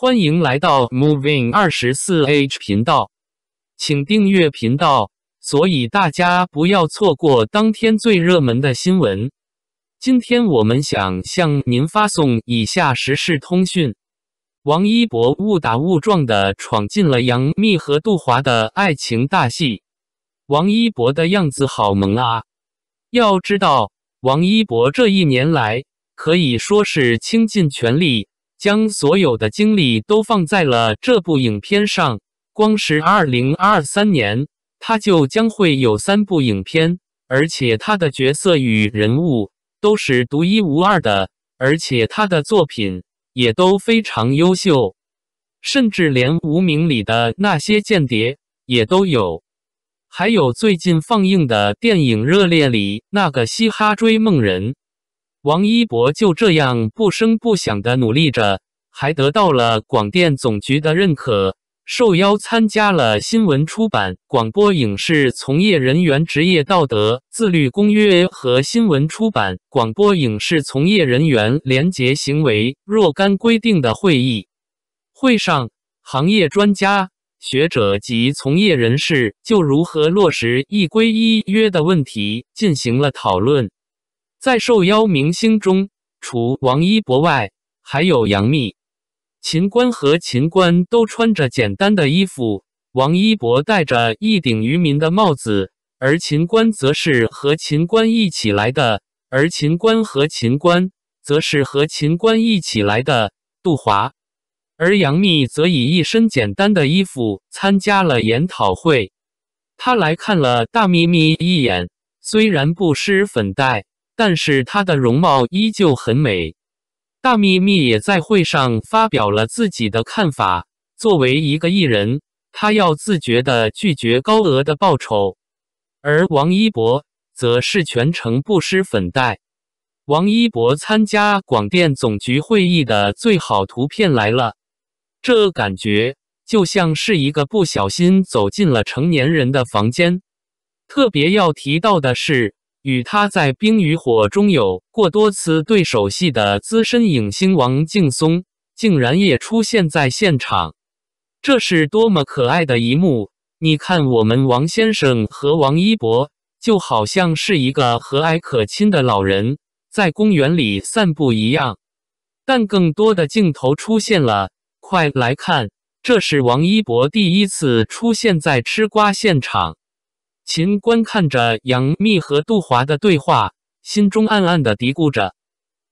欢迎来到 Moving 二十四 H 频道，请订阅频道，所以大家不要错过当天最热门的新闻。今天我们想向您发送以下时事通讯：王一博误打误撞的闯进了杨幂和杜华的爱情大戏，王一博的样子好萌啊！要知道，王一博这一年来可以说是倾尽全力。将所有的精力都放在了这部影片上。光是2023年，他就将会有三部影片，而且他的角色与人物都是独一无二的，而且他的作品也都非常优秀，甚至连《无名》里的那些间谍也都有，还有最近放映的电影《热恋》里那个嘻哈追梦人。王一博就这样不声不响地努力着，还得到了广电总局的认可，受邀参加了新闻出版、广播影视从业人员职业道德自律公约和新闻出版、广播影视从业人员廉洁行为若干规定的会议。会上，行业专家学者及从业人士就如何落实“一规一约”的问题进行了讨论。在受邀明星中，除王一博外，还有杨幂、秦观和秦观都穿着简单的衣服。王一博戴着一顶渔民的帽子，而秦观则是和秦观一起来的，而秦观和秦观则是和秦观一起来的。杜华，而杨幂则以一身简单的衣服参加了研讨会。他来看了大幂幂一眼，虽然不施粉黛。但是她的容貌依旧很美，大幂幂也在会上发表了自己的看法。作为一个艺人，她要自觉的拒绝高额的报酬。而王一博则是全程不施粉黛。王一博参加广电总局会议的最好图片来了，这感觉就像是一个不小心走进了成年人的房间。特别要提到的是。与他在《冰与火》中有过多次对手戏的资深影星王劲松，竟然也出现在现场，这是多么可爱的一幕！你看，我们王先生和王一博就好像是一个和蔼可亲的老人在公园里散步一样。但更多的镜头出现了，快来看，这是王一博第一次出现在吃瓜现场。秦观看着杨幂和杜华的对话，心中暗暗的嘀咕着：“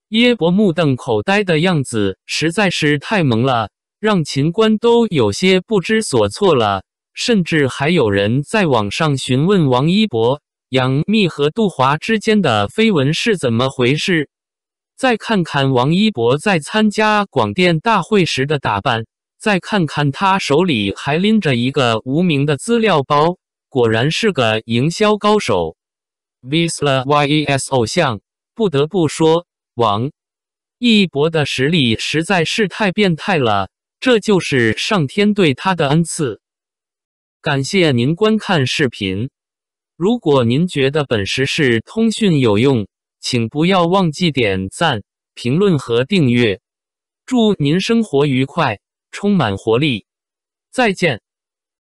耶伯目瞪口呆的样子实在是太萌了，让秦观都有些不知所措了。”甚至还有人在网上询问王一博、杨幂和杜华之间的绯闻是怎么回事。再看看王一博在参加广电大会时的打扮，再看看他手里还拎着一个无名的资料包。果然是个营销高手，VSLYES 偶像，不得不说，王一博的实力实在是太变态了，这就是上天对他的恩赐。感谢您观看视频，如果您觉得本时事通讯有用，请不要忘记点赞、评论和订阅。祝您生活愉快，充满活力，再见。